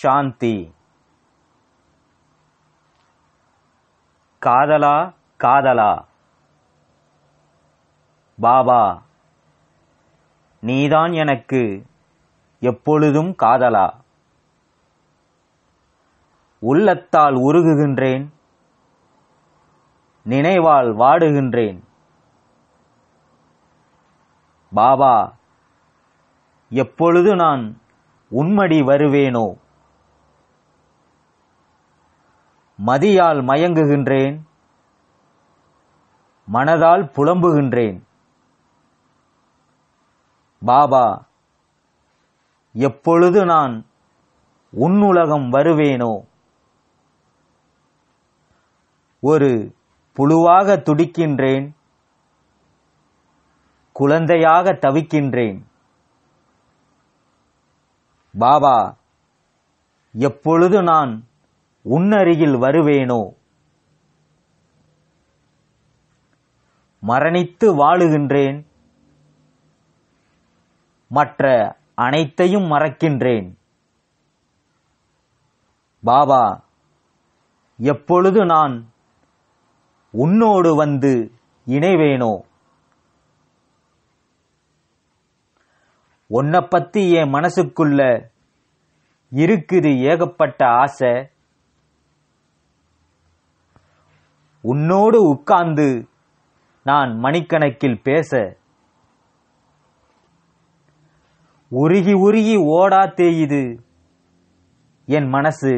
சாந்தி காதலா காதலா பாபா நீதான் எனக்கு எப்பொழுதும் காதலா உள்ளத்தால் உருகுகின்றேன் நினைவால் வாடுகின்றேன் பாபா எப்பொழுது நான் உண்மடி வருவேனோ மதியால் மயங்குகின்றேன் மனதால் புலம்புகின்றேன் பாபா எப்பொழுது நான் உன்னுலகம் வருவேனோ ஒரு புழுவாக துடிக்கின்றேன் குழந்தையாக தவிக்கின்றேன் பாபா எப்பொழுது நான் உன்னருகில் வருவேனோ மரணித்து வாழுகின்றேன் மற்ற அனைத்தையும் மறக்கின்றேன் பாபா எப்பொழுது நான் உன்னோடு வந்து இணைவேனோ உன்னை பத்தி என் மனசுக்குள்ள இருக்குது ஏகப்பட்ட ஆசை உன்னோடு உட்கார்ந்து நான் மணிக்கணக்கில் பேச உருகி உருகி ஓடா தேயுது என் மனசு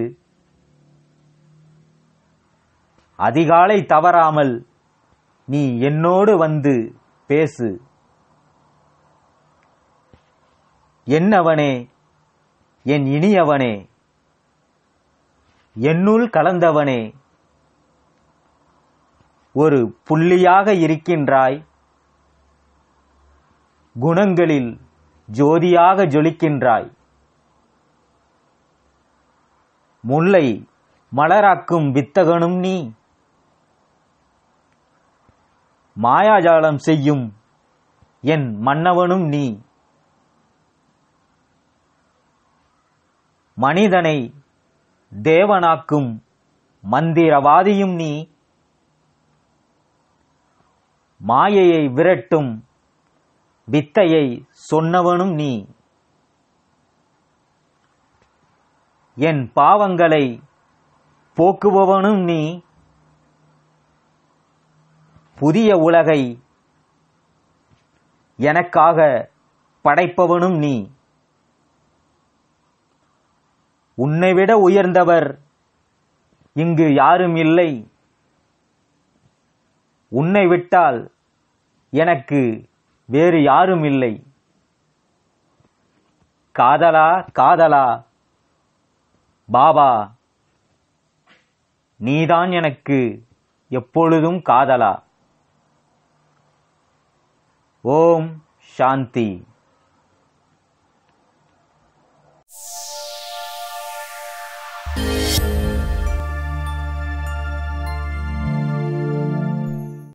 அதிகாலை தவறாமல் நீ என்னோடு வந்து பேசு என்னவனே என் இனியவனே என்னுள் கலந்தவனே ஒரு புள்ளியாக இருக்கின்றாய் குணங்களில் ஜோதியாக ஜொலிக்கின்றாய் முல்லை மலராக்கும் வித்தகனும் நீ மாயாஜாலம் செய்யும் என் மன்னவனும் நீ மனிதனை தேவனாக்கும் மந்திரவாதியும் நீ மாயையை விரட்டும் வித்தையை சொன்னவனும் நீ என் பாவங்களை போக்குபவனும் நீ புதிய உலகை எனக்காக படைப்பவனும் நீ உன்னைவிட உயர்ந்தவர் இங்கு யாரும் இல்லை உன்னை விட்டால் எனக்கு வேறு யாரும் இல்லை காதலா காதலா பாபா நீதான் எனக்கு எப்பொழுதும் காதலா ஓம் சாந்தி